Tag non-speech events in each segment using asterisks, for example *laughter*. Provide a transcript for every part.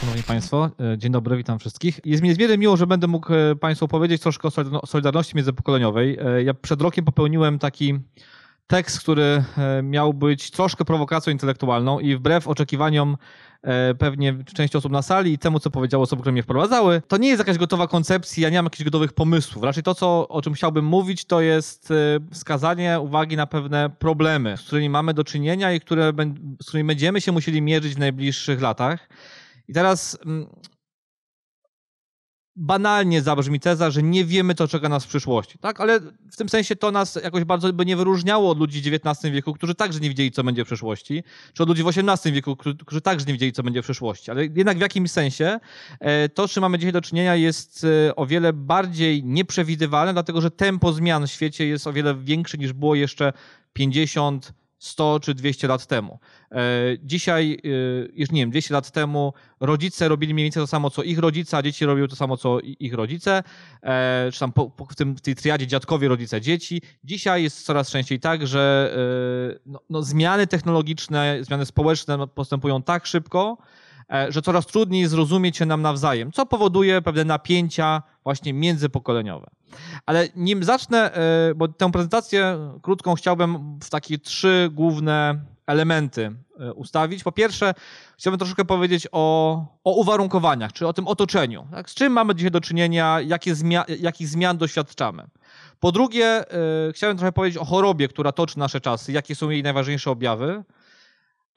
Szanowni Państwo, e, dzień dobry, witam wszystkich. Jest mi niezmiernie miło, że będę mógł e, Państwu opowiedzieć troszkę o Solidarności Międzypokoleniowej. E, ja przed rokiem popełniłem taki tekst, który e, miał być troszkę prowokacją intelektualną i wbrew oczekiwaniom e, pewnie części osób na sali i temu, co powiedziały osoby, które mnie wprowadzały. To nie jest jakaś gotowa koncepcja, ja nie mam jakichś gotowych pomysłów. Raczej to, co, o czym chciałbym mówić, to jest e, wskazanie uwagi na pewne problemy, z którymi mamy do czynienia i które, z którymi będziemy się musieli mierzyć w najbliższych latach. I teraz mm, banalnie zabrzmi teza, że nie wiemy, co czeka nas w przyszłości, tak? Ale w tym sensie to nas jakoś bardzo by nie wyróżniało od ludzi w XIX wieku, którzy także nie wiedzieli, co będzie w przyszłości, czy od ludzi w XVIII wieku, którzy, także nie wiedzieli, co będzie w przyszłości. Ale jednak w jakimś sensie e, to, czy mamy dzisiaj do czynienia, jest e, o wiele bardziej nieprzewidywalne, dlatego że tempo zmian w świecie jest o wiele większe niż było jeszcze 50, 100 czy 200 lat temu. E, dzisiaj, e, już nie wiem, 200 lat temu rodzice robili mniej więcej to samo, co ich rodzice, a dzieci robiły to samo, co ich rodzice, e, czy tam w, tym, w tej triadzie dziadkowie, rodzice, dzieci. Dzisiaj jest coraz częściej tak, że no, no, zmiany technologiczne, zmiany społeczne no, postępują tak szybko, że coraz trudniej zrozumieć się nam nawzajem, co powoduje pewne napięcia właśnie międzypokoleniowe. Ale nim zacznę, e, bo tę prezentację krótką chciałbym w takie trzy główne elementy e, ustawić. Po pierwsze, chciałbym troszkę powiedzieć o, o uwarunkowaniach, czy o tym otoczeniu. Tak? Z czym mamy dzisiaj do czynienia, jakie zmia jakich zmian doświadczamy. Po drugie, e, chciałbym trochę powiedzieć o chorobie, która toczy nasze czasy, jakie są jej najważniejsze objawy.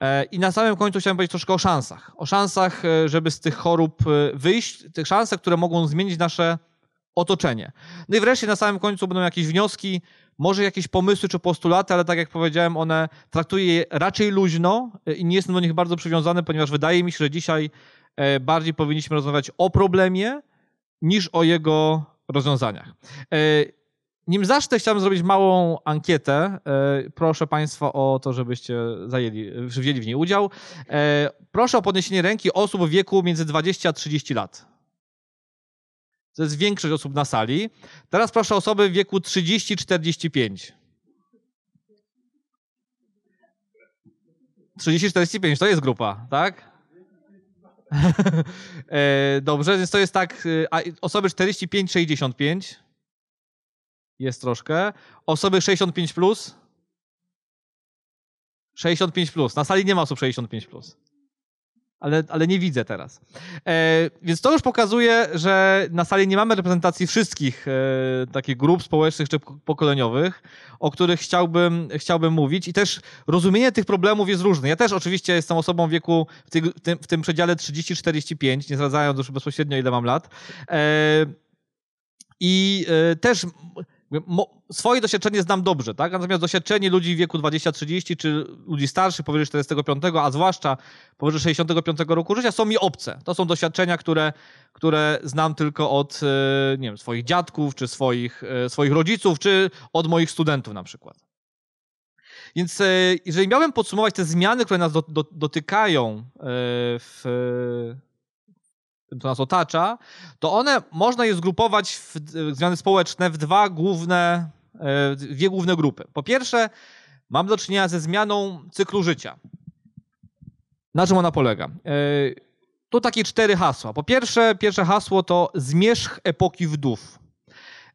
E, I na samym końcu chciałem powiedzieć troszkę o szansach. O szansach, e, żeby z tych chorób e, wyjść, tych szansach, które mogą zmienić nasze otoczenie. No i wreszcie na samym końcu będą jakieś wnioski, może jakieś pomysły czy postulaty, ale tak jak powiedziałem, one traktuję je raczej luźno i nie jestem do nich bardzo przywiązany, ponieważ wydaje mi się, że dzisiaj bardziej powinniśmy rozmawiać o problemie niż o jego rozwiązaniach. Nim zacznę, chciałbym zrobić małą ankietę. E, proszę Państwa o to, żebyście zajęli, wzięli w niej udział. E, proszę o podniesienie ręki osób w wieku między 20 a 30 lat. To jest większość osób na sali. Teraz proszę osoby w wieku 30-45. 30-45 to jest grupa, tak? *laughs* E, dobrze, więc to jest tak. Osoby 45-65. Jest troszkę. Osoby 65 plus. 65 plus. Na sali nie ma osób 65 plus. Ale, ale nie widzę teraz. E, więc to już pokazuje, że na sali nie mamy reprezentacji wszystkich e, takich grup społecznych czy pokoleniowych, o których chciałbym, chciałbym mówić. I też rozumienie tych problemów jest różne. Ja też oczywiście jestem osobą w wieku w, ty, w, tym, w tym przedziale 30-45, nie zdradzając już bezpośrednio ile mam lat. E, I e, też swoje doświadczenie znam dobrze, tak? Natomiast doświadczenie ludzi w wieku 20-30 czy ludzi starszych powyżej 45, a zwłaszcza powyżej 65 roku życia są mi obce. To są doświadczenia, które, które znam tylko od e, nie wiem, swoich dziadków, czy swoich, e, swoich rodziców, czy od moich studentów na przykład. Więc e, jeżeli miałem podsumować te zmiany, które nas dotykają w to nas otacza, to one można je zgrupować w zmiany społeczne w dwa główne, e, dwie główne grupy. Po pierwsze, mam do czynienia ze zmianą cyklu życia. Na czym ona polega? E, tu takie cztery hasła. Po pierwsze, pierwsze hasło to zmierzch epoki wdów.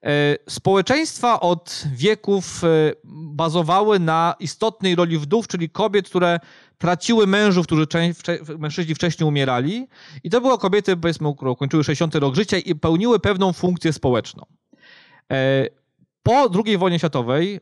E, społeczeństwa od wieków e, bazowały na istotnej roli wdów, czyli kobiet, które traciły mężów, którzy mężczyźni wcześniej umierali. I to były kobiety, powiedzmy, które ukończyły 60 rok życia i pełniły pewną funkcję społeczną. E, po II wojnie światowej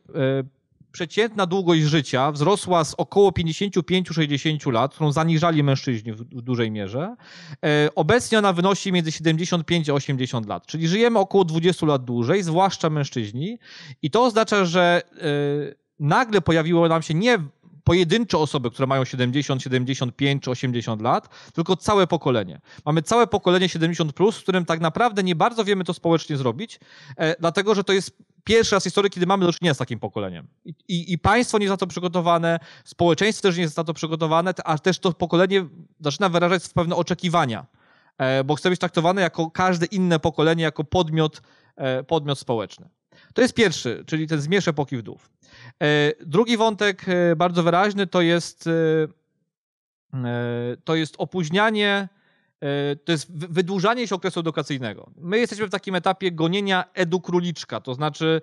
przeciętna długość życia wzrosła z około 55-60 lat, którą zaniżali mężczyźni w, w dużej mierze. E, obecnie ona wynosi między 75 a 80 lat, czyli żyjemy około 20 lat dłużej, zwłaszcza mężczyźni. I to oznacza, że e, nagle pojawiło nam się nie pojedyncze osoby, które mają 70, 75 czy 80 lat, tylko całe pokolenie. Mamy całe pokolenie 70, plus, z którym tak naprawdę nie bardzo wiemy to społecznie zrobić, e, dlatego że to jest pierwszy raz w historii, kiedy mamy do czynienia z takim pokoleniem. I, i, i państwo nie jest na to przygotowane, społeczeństwo też nie jest na to przygotowane, a też to pokolenie zaczyna wyrażać pewne oczekiwania, e, bo chce być traktowane jako każde inne pokolenie, jako podmiot, e, podmiot społeczny. To jest pierwszy, czyli ten zmierzch epoki wdów. E, drugi wątek bardzo wyraźny to jest, to jest opóźnianie E, to jest wydłużanie się okresu edukacyjnego. My jesteśmy w takim etapie gonienia edukróliczka, to znaczy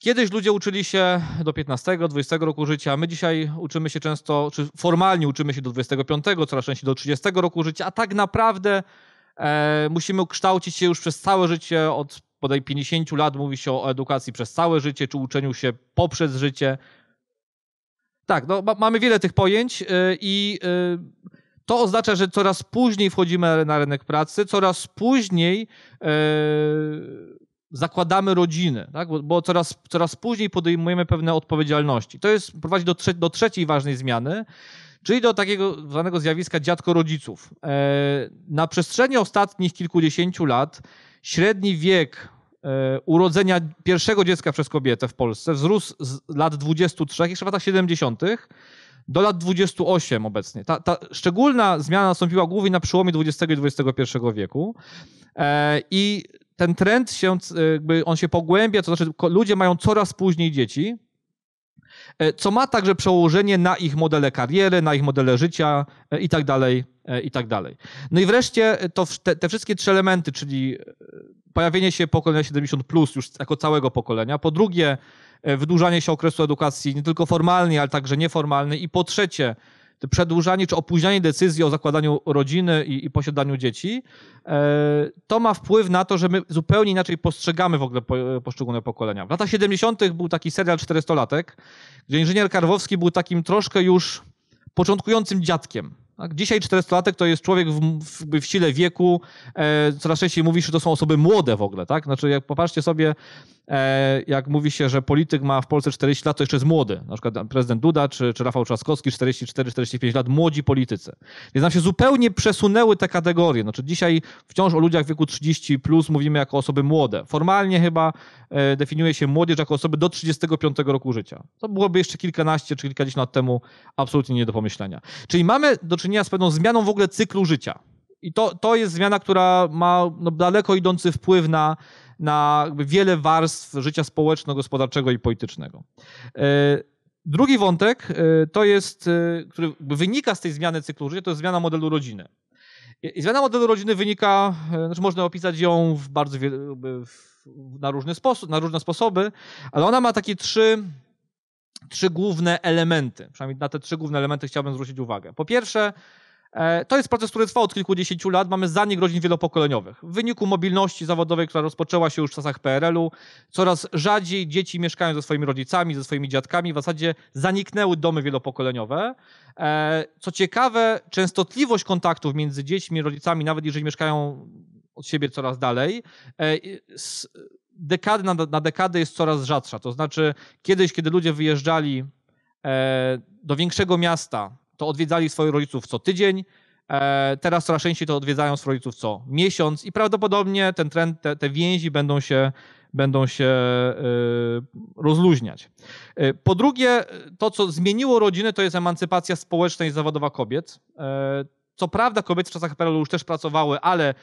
Kiedyś ludzie uczyli się do 15-20 roku życia, my dzisiaj uczymy się często, czy formalnie uczymy się do 25, coraz częściej do 30 roku życia, a tak naprawdę e, musimy kształcić się już przez całe życie, od bodaj 50 lat mówi się o edukacji przez całe życie, czy uczeniu się poprzez życie. Tak, no, ma, mamy wiele tych pojęć e, i e, to oznacza, że coraz później wchodzimy na rynek pracy, coraz później e, zakładamy rodziny, tak? bo, bo, coraz, coraz później podejmujemy pewne odpowiedzialności. To jest prowadzi do, trze do trzeciej ważnej zmiany, czyli do takiego zwanego zjawiska dziadko rodziców. E, na przestrzeni ostatnich kilkudziesięciu lat średni wiek e, urodzenia pierwszego dziecka przez kobietę w Polsce wzrósł z lat 23, jeszcze w latach 70., do lat 28 obecnie. Ta, ta szczególna zmiana nastąpiła głównie na przełomie XX i XXI wieku e, i ten trend się, jakby on się pogłębia, to znaczy ludzie mają coraz później dzieci, e, co ma także przełożenie na ich modele kariery, na ich modele życia e, i tak dalej, i tak dalej. No i wreszcie to, te, te wszystkie trzy elementy, czyli pojawienie się pokolenia 70+, plus już jako całego pokolenia, po drugie E, wydłużanie się okresu edukacji nie tylko formalnej, ale także nieformalnej i po trzecie przedłużanie czy opóźnianie decyzji o zakładaniu rodziny i, i, posiadaniu dzieci, e, to ma wpływ na to, że my zupełnie inaczej postrzegamy w ogóle e, poszczególne pokolenia. W latach 70. był taki serial 400-latek, gdzie inżynier Karwowski był takim troszkę już początkującym dziadkiem tak? Dzisiaj 40-latek to jest człowiek w, w, w sile wieku, e, coraz częściej mówi się, że to są osoby młode w ogóle. Tak? Znaczy, jak popatrzcie sobie, e, jak mówi się, że polityk ma w Polsce 40 lat, to jeszcze jest młody. Na przykład prezydent Duda czy, czy Rafał Trzaskowski, 44-45 lat, młodzi politycy. Więc nam się zupełnie przesunęły te kategorie. Znaczy, dzisiaj wciąż o ludziach w wieku 30 plus mówimy jako osoby młode. Formalnie chyba e, definiuje się młodzież jako osoby do 35 roku życia. To byłoby jeszcze kilkanaście czy kilkadziesiąt lat temu absolutnie nie do pomyślenia. Czyli mamy do czynienia czynienia z pewną zmianą w ogóle cyklu życia. I to, to jest zmiana, która ma no, daleko idący wpływ na, na wiele warstw życia społeczno-gospodarczego i politycznego. E, drugi wątek, e, to jest, e, który wynika z tej zmiany cyklu życia, to jest zmiana modelu rodziny. I zmiana modelu rodziny wynika, znaczy można opisać ją w bardzo wiele, w, na różny sposób, na różne sposoby, ale ona ma takie trzy trzy główne elementy. Przynajmniej na te trzy główne elementy chciałbym zwrócić uwagę. Po pierwsze, e, to jest proces, który trwa od kilkudziesięciu lat. Mamy zanik rodzin wielopokoleniowych. W wyniku mobilności zawodowej, która rozpoczęła się już w czasach PRL-u, coraz rzadziej dzieci mieszkają ze swoimi rodzicami, ze swoimi dziadkami. W zasadzie zaniknęły domy wielopokoleniowe. E, co ciekawe, częstotliwość kontaktów między dziećmi i rodzicami, nawet jeżeli mieszkają od siebie coraz dalej, e, dekady na, na dekadę jest coraz rzadsza. To znaczy, kiedyś, kiedy ludzie wyjeżdżali e, do większego miasta, to odwiedzali swoich rodziców co tydzień, e, Teraz coraz częściej to odwiedzają swoich rodziców co miesiąc i prawdopodobnie ten trend, te, te więzi będą się, będą się e, rozluźniać. Po drugie, to co zmieniło rodziny, to jest emancypacja społeczna i zawodowa kobiet. Co prawda kobiety w czasach PRL-u już też pracowały, ale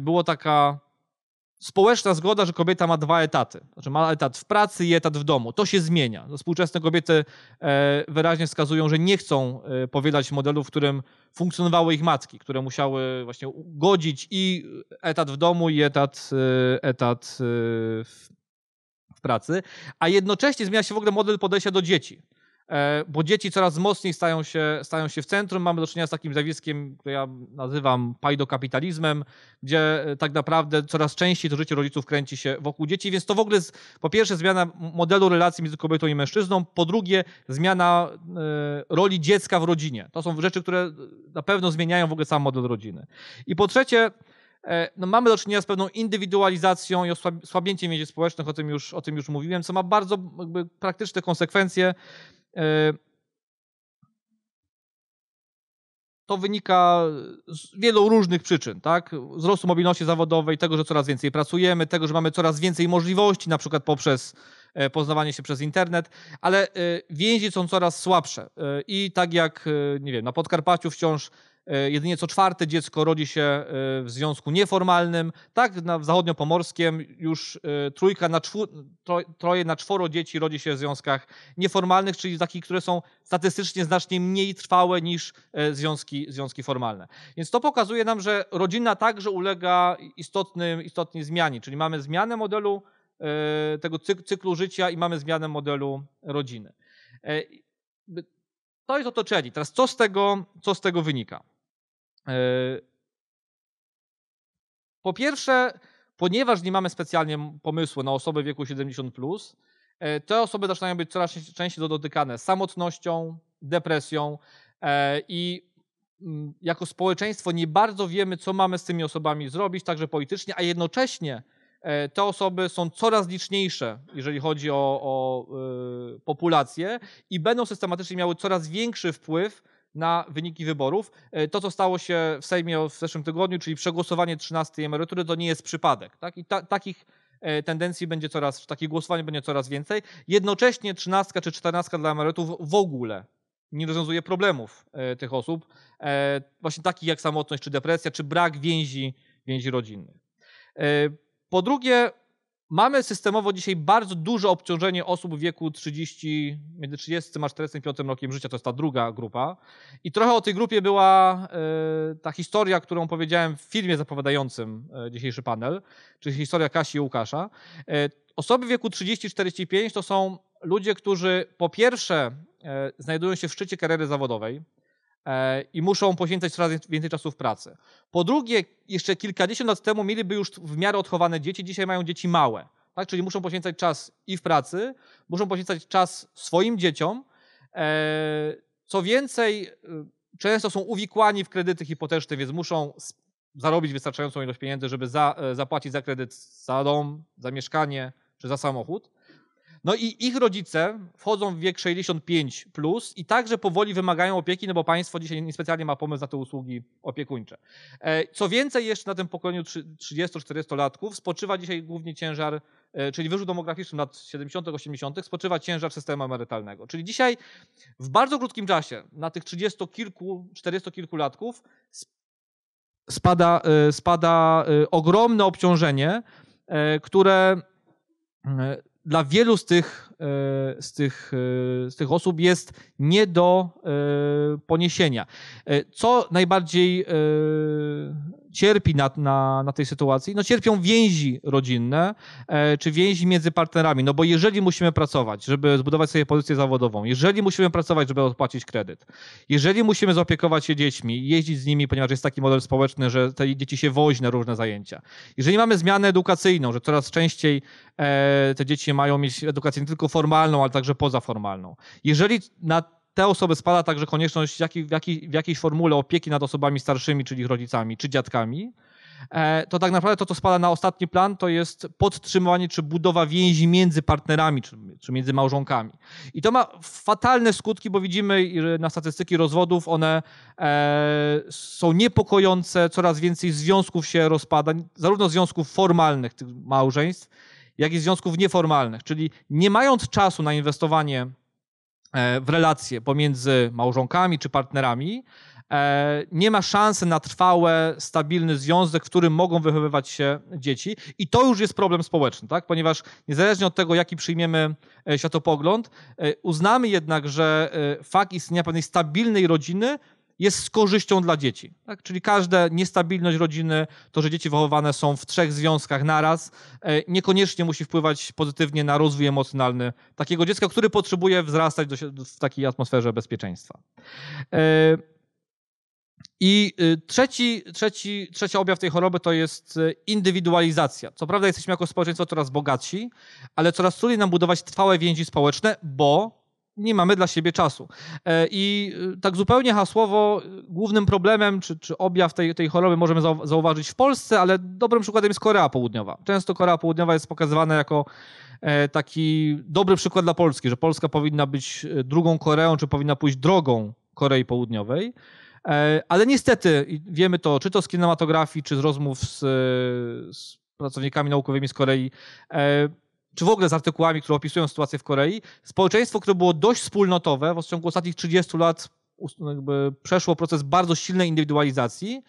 było taka społeczna zgoda, że kobieta ma dwa etaty. Znaczy ma etat w pracy i etat w domu. To się zmienia. No, współczesne kobiety e, wyraźnie wskazują, że nie chcą e, powielać modelu, w którym funkcjonowały ich matki, które musiały właśnie godzić i etat w domu, i etat, e, etat w pracy. A jednocześnie zmienia się w ogóle model podejścia do dzieci. E, bo dzieci coraz mocniej stają się, stają się w centrum. Mamy do czynienia z takim zjawiskiem, które ja nazywam pajdokapitalizmem, gdzie e, tak naprawdę coraz częściej to życie rodziców kręci się wokół dzieci, więc to w ogóle jest, po pierwsze zmiana modelu relacji między kobietą i mężczyzną, po drugie zmiana e, roli dziecka w rodzinie. To są rzeczy, które na pewno zmieniają w ogóle sam model rodziny. I po trzecie, no mamy do czynienia z pewną indywidualizacją i osłabięciem więzi społecznych, o tym już, o tym już mówiłem, co ma bardzo praktyczne konsekwencje E, to wynika z wielu różnych przyczyn, tak? Wzrostu mobilności zawodowej, tego, że coraz więcej pracujemy, tego, że mamy coraz więcej możliwości, na przykład poprzez e, poznawanie się przez internet, ale e, więzi są coraz słabsze. I tak jak, nie wiem, na Podkarpaciu wciąż E, jedynie co czwarte dziecko rodzi się e, w związku nieformalnym. Tak, zachodnio zachodniopomorskim już e, trójka na czwór, troje na czworo dzieci rodzi się w związkach nieformalnych, czyli takich, które są statystycznie znacznie mniej trwałe niż związki, związki formalne. Więc to pokazuje nam, że rodzina także ulega istotnym, istotnej zmianie, czyli mamy zmianę modelu tego cyklu życia i mamy zmianę modelu rodziny. To jest otoczenie. Teraz co z tego, co z tego wynika? Yy, po pierwsze, ponieważ nie mamy specjalnie pomysłu na osoby wieku 70, e, te osoby zaczynają być coraz częściej dotykane samotnością, depresją e, i mm, jako społeczeństwo nie bardzo wiemy, co mamy z tymi osobami zrobić, także politycznie, a jednocześnie e, te osoby są coraz liczniejsze, jeżeli chodzi o, o y, populację i będą systematycznie miały coraz większy wpływ na wyniki wyborów. E, to, co stało się w Sejmie w zeszłym tygodniu, czyli przegłosowanie 13 emerytury, to nie jest przypadek. Tak? I ta, takich e, tendencji będzie coraz, takich głosowań będzie coraz więcej. Jednocześnie 13 czy 14 dla emerytów w ogóle nie rozwiązuje problemów e, tych osób, właśnie takich jak samotność, czy depresja, czy brak więzi, więzi rodzinnych. Po drugie, Mamy systemowo dzisiaj bardzo duże obciążenie osób w wieku 30, między 30 a 45 rokiem życia, to jest ta druga grupa. I trochę o tej grupie była e, ta historia, którą powiedziałem w filmie zapowiadającym e, dzisiejszy panel, czyli historia Kasi i Łukasza. E, osoby w wieku 30-45 to są ludzie, którzy po pierwsze znajdują się w szczycie kariery zawodowej, E, i muszą poświęcać coraz więcej czasu w pracy. Po drugie, jeszcze kilkadziesiąt lat temu mieliby już w miarę odchowane dzieci, dzisiaj mają dzieci małe. Tak? Czyli muszą poświęcać czas i w pracy, muszą poświęcać czas swoim dzieciom. E, co więcej, y, często są uwikłani w kredyty hipoteczne, więc muszą zarobić wystarczającą ilość pieniędzy, żeby za, e, zapłacić za kredyt, za dom, za mieszkanie czy za samochód. No i ich rodzice wchodzą w wiek 65 plus i także powoli wymagają opieki, no bo państwo dzisiaj niespecjalnie ma pomysł na te usługi opiekuńcze. E, co więcej, jeszcze na tym pokoleniu 30-40-latków spoczywa dzisiaj głównie ciężar e, czyli wyrzut demograficzny lat 70., 80., spoczywa ciężar systemu emerytalnego. Czyli dzisiaj w bardzo krótkim czasie, na tych 30 kilku, 40 kilku latków, spada, e, spada ogromne obciążenie, które dla wielu z tych, e, z tych, e, z tych osób jest nie do e, poniesienia. Co najbardziej cierpi na, na, na tej sytuacji? No cierpią więzi rodzinne, e, czy więzi między partnerami, no bo jeżeli musimy pracować, żeby zbudować sobie pozycję zawodową, jeżeli musimy pracować, żeby odpłacić kredyt, jeżeli musimy zaopiekować się dziećmi, jeździć z nimi, ponieważ jest taki model społeczny, że te dzieci się wozi na różne zajęcia. Jeżeli mamy zmianę edukacyjną, że coraz częściej e, te dzieci mają mieć edukację nie tylko formalną, ale także pozaformalną. Jeżeli na te osoby spada także konieczność w, w jakiejś formule opieki nad osobami starszymi, czyli ich rodzicami czy dziadkami, e, to tak naprawdę to, co spada na ostatni plan, to jest podtrzymywanie czy budowa więzi między partnerami czy, czy między małżonkami. I to ma fatalne skutki, bo widzimy na statystyki rozwodów, one e, są niepokojące, coraz więcej związków się rozpada, zarówno związków formalnych, tych małżeństw, jak i związków nieformalnych. Czyli nie mając czasu na inwestowanie E, w relacje pomiędzy małżonkami czy partnerami, e, nie ma szansy na trwałe, stabilny związek, w którym mogą wychowywać się dzieci. I to już jest problem społeczny, tak? ponieważ niezależnie od tego, jaki przyjmiemy e, światopogląd, uznamy jednak, że fakt istnienia pewnej stabilnej rodziny jest z korzyścią dla dzieci. Tak? Czyli każda niestabilność rodziny, to, że dzieci wychowane są w trzech związkach naraz, e, niekoniecznie musi wpływać pozytywnie na rozwój emocjonalny takiego dziecka, który potrzebuje wzrastać w takiej atmosferze bezpieczeństwa. E, I y, trzeci, trzeci, trzeci objaw tej choroby to jest e, indywidualizacja. Co prawda jesteśmy jako społeczeństwo coraz bogatsi, ale coraz trudniej nam budować trwałe więzi społeczne, bo nie mamy dla siebie czasu. E, I y, tak zupełnie hasłowo, y, głównym problemem czy, czy objaw tej, tej choroby możemy zauważyć w Polsce, ale dobrym przykładem jest Korea Południowa. Często Korea Południowa jest pokazywana jako e, taki dobry przykład dla Polski, że Polska powinna być e, drugą Koreą, czy powinna pójść drogą Korei Południowej. Ale niestety, wiemy to czy to z kinematografii, czy z rozmów z, z pracownikami naukowymi z Korei, czy w ogóle z artykułami, które opisują sytuację w Korei, społeczeństwo, które było dość wspólnotowe, w ciągu ostatnich 30 lat no przeszło proces bardzo silnej indywidualizacji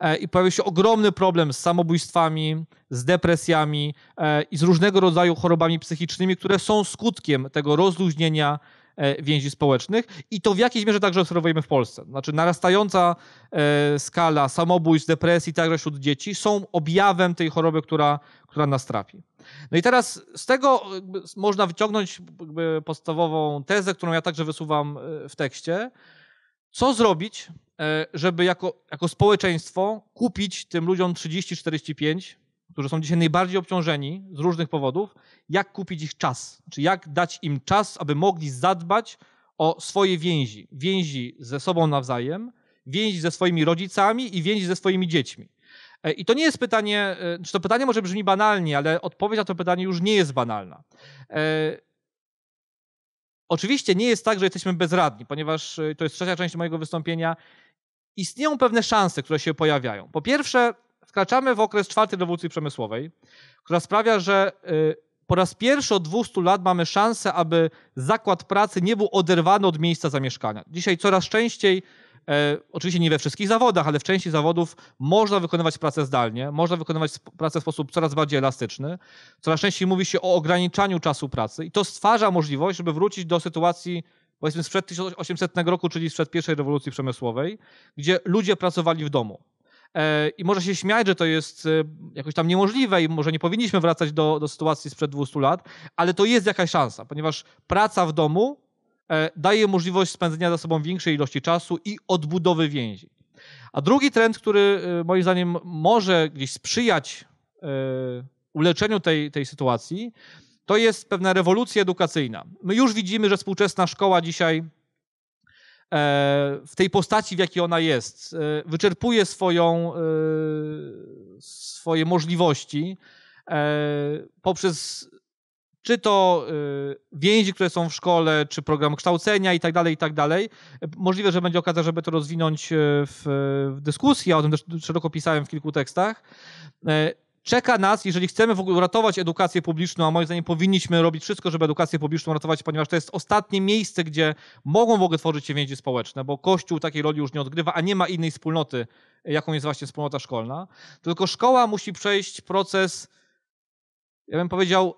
e, i pojawił się ogromny problem z samobójstwami, z depresjami e, i z różnego rodzaju chorobami psychicznymi, które są skutkiem tego rozluźnienia e, więzi społecznych i to w jakiejś mierze także obserwujemy w Polsce. Znaczy narastająca skala samobójstw, depresji także wśród dzieci są objawem tej choroby, która, która nas trapi. No i teraz z tego można wyciągnąć podstawową tezę, którą ja także wysuwam e, w tekście. Co zrobić, e, żeby jako, jako społeczeństwo kupić tym ludziom 30-45, którzy są dzisiaj najbardziej obciążeni z różnych powodów, jak kupić ich czas? Czy jak dać im czas, aby mogli zadbać o swoje więzi? Więzi ze sobą nawzajem, więzi ze swoimi rodzicami i więzi ze swoimi dziećmi. E, I to nie jest pytanie, e, czy to pytanie może brzmi banalnie, ale odpowiedź na to pytanie już nie jest banalna. E, oczywiście nie jest tak, że jesteśmy bezradni, ponieważ to jest trzecia część mojego wystąpienia. Istnieją pewne szanse, które się pojawiają. Po pierwsze, wkraczamy w okres czwartej rewolucji przemysłowej, która sprawia, że po raz pierwszy od 200 lat mamy szansę, aby zakład pracy nie był oderwany od miejsca zamieszkania. Dzisiaj coraz częściej E, oczywiście nie we wszystkich zawodach, ale w części zawodów można wykonywać pracę zdalnie, można wykonywać pracę w sposób coraz bardziej elastyczny. Coraz częściej mówi się o ograniczaniu czasu pracy i to stwarza możliwość, żeby wrócić do sytuacji powiedzmy sprzed 1800 roku, czyli sprzed pierwszej rewolucji przemysłowej, gdzie ludzie pracowali w domu. E, I może się śmiać, że to jest e, jakoś tam niemożliwe i może nie powinniśmy wracać do, do sytuacji sprzed 200 lat, ale to jest jakaś szansa, ponieważ praca w domu E, daje możliwość spędzenia ze sobą większej ilości czasu i odbudowy więzi. A drugi trend, który e, moim zdaniem może gdzieś sprzyjać e, uleczeniu tej, tej sytuacji, to jest pewna rewolucja edukacyjna. My już widzimy, że współczesna szkoła dzisiaj w tej postaci, w jakiej ona jest, wyczerpuje swoją, swoje możliwości poprzez czy to y, więzi, które są w szkole, czy program kształcenia i tak dalej, i tak dalej. Możliwe, że będzie okazja, żeby to rozwinąć y, w, w dyskusji, ja o tym też szeroko pisałem w kilku tekstach. E, czeka nas, jeżeli chcemy w ogóle uratować edukację publiczną, a moim zdaniem powinniśmy robić wszystko, żeby edukację publiczną ratować, ponieważ to jest ostatnie miejsce, gdzie mogą w ogóle tworzyć się więzi społeczne, bo Kościół takiej roli już nie odgrywa, a nie ma innej wspólnoty, jaką jest właśnie wspólnota szkolna. Tylko szkoła musi przejść proces, ja bym powiedział,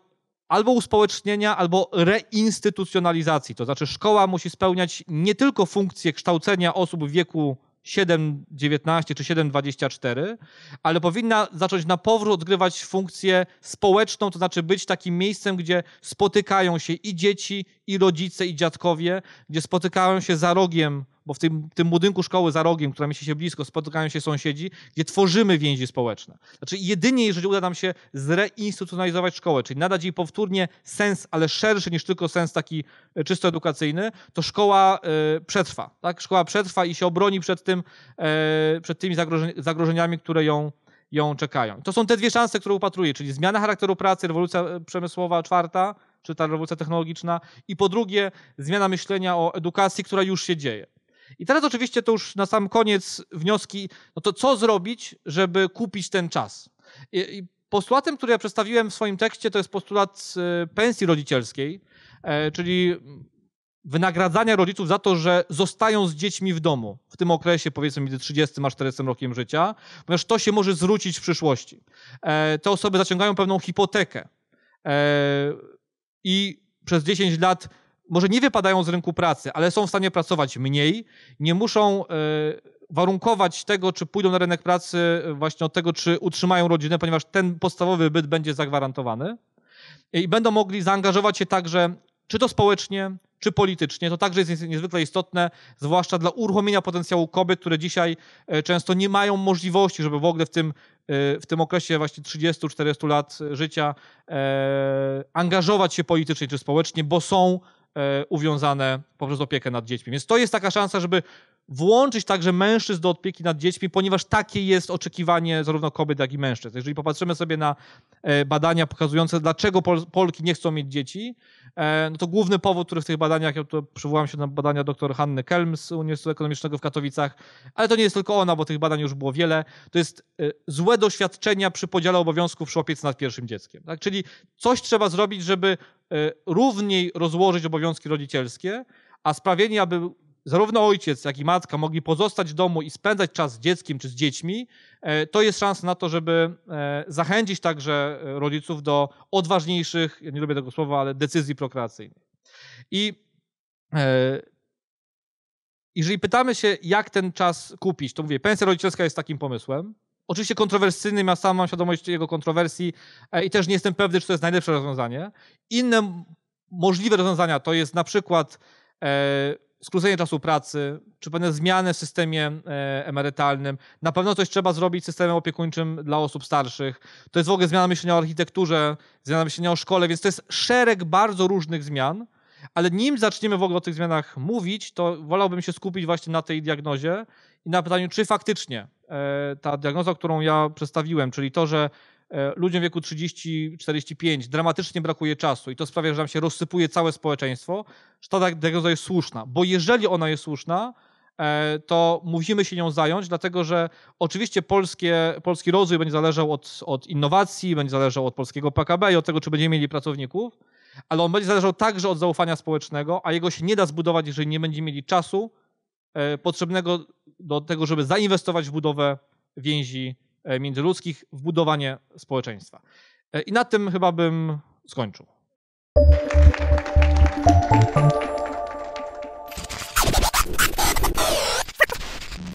albo uspołecznienia, albo reinstytucjonalizacji. To znaczy, szkoła musi spełniać nie tylko funkcję kształcenia osób w wieku 7-19, czy 7-24, ale powinna zacząć na powrót odgrywać funkcję społeczną, to znaczy być takim miejscem, gdzie spotykają się i dzieci, i rodzice, i dziadkowie, gdzie spotykają się za rogiem bo w tym, tym budynku szkoły za rogiem, która mieści się blisko, spotykają się sąsiedzi, gdzie tworzymy więzi społeczne. Znaczy jedynie, jeżeli uda nam się zreinstytucjonalizować szkołę, czyli nadać jej powtórnie sens, ale szerszy niż tylko sens taki e, czysto edukacyjny, to szkoła y, przetrwa. Tak? Szkoła przetrwa i się obroni przed, tym, y, przed tymi zagrożeniami, które ją, ją czekają. To są te dwie szanse, które upatruję, czyli zmiana charakteru pracy, rewolucja przemysłowa czwarta, czy ta rewolucja technologiczna i po drugie zmiana myślenia o edukacji, która już się dzieje. I teraz oczywiście to już na sam koniec wnioski, no to co zrobić, żeby kupić ten czas? I, i postulatem, który ja przedstawiłem w swoim tekście, to jest postulat e, pensji rodzicielskiej, e, czyli wynagradzania rodziców za to, że zostają z dziećmi w domu w tym okresie, powiedzmy między 30 a 40 rokiem życia, ponieważ to się może zwrócić w przyszłości. E, te osoby zaciągają pewną hipotekę i przez 10 lat może nie wypadają z rynku pracy, ale są w stanie pracować mniej, nie muszą e, warunkować tego, czy pójdą na rynek pracy e, właśnie od tego, czy utrzymają rodzinę, ponieważ ten podstawowy byt będzie zagwarantowany i będą mogli zaangażować się także, czy to społecznie, czy politycznie. To także jest niezwykle istotne, zwłaszcza dla uruchomienia potencjału kobiet, które dzisiaj e, często nie mają możliwości, żeby w ogóle w tym, w tym okresie właśnie 30-40 lat życia angażować się politycznie czy społecznie, bo są E, uwiązane poprzez opiekę nad dziećmi. Więc to jest taka szansa, żeby włączyć także mężczyzn do opieki nad dziećmi, ponieważ takie jest oczekiwanie zarówno kobiet, jak i mężczyzn. Jeżeli popatrzymy sobie na e, badania pokazujące, dlaczego Polki nie chcą mieć dzieci, e, no to główny powód, który w tych badaniach, ja tu przywołam się na badania dr Hanny Kelm z Uniwersytetu Ekonomicznego w Katowicach, ale to nie jest tylko ona, bo tych badań już było wiele, to jest e, złe doświadczenia przy podziale obowiązków przy opiece nad pierwszym dzieckiem. Tak? Czyli coś trzeba zrobić, żeby równiej rozłożyć obowiązki rodzicielskie, a sprawienie, aby zarówno ojciec, jak i matka mogli pozostać w domu i spędzać czas z dzieckiem czy z dziećmi, e, to jest szansa na to, żeby e, zachęcić także rodziców do odważniejszych, ja nie lubię tego słowa, ale decyzji prokreacyjnych. I e, jeżeli pytamy się, jak ten czas kupić, to mówię, pensja rodzicielska jest takim pomysłem. Oczywiście kontrowersyjny, ja sam mam świadomość jego kontrowersji i też nie jestem pewny, czy to jest najlepsze rozwiązanie. Inne możliwe rozwiązania to jest na przykład skrócenie czasu pracy, czy pewne zmiany w systemie e, emerytalnym. Na pewno coś trzeba zrobić z systemem opiekuńczym dla osób starszych. To jest w ogóle zmiana myślenia o architekturze, zmiana myślenia o szkole, więc to jest szereg bardzo różnych zmian. Ale nim zaczniemy w ogóle o tych zmianach mówić, to wolałbym się skupić właśnie na tej diagnozie i na pytaniu, czy faktycznie e, ta diagnoza, którą ja przedstawiłem, czyli to, że E, ludziom w wieku 30-45 dramatycznie brakuje czasu i to sprawia, że nam się rozsypuje całe społeczeństwo, że ta diagnoza jest słuszna. Bo jeżeli ona jest słuszna, e, to musimy się nią zająć, dlatego że oczywiście polskie, polski rozwój będzie zależał od, od innowacji, będzie zależał od polskiego PKB i od tego, czy będziemy mieli pracowników, ale on będzie zależał także od zaufania społecznego, a jego się nie da zbudować, jeżeli nie będziemy mieli czasu e, potrzebnego do tego, żeby zainwestować w budowę więzi E, międzyludzkich w budowanie społeczeństwa. E, I na tym chyba bym skończył.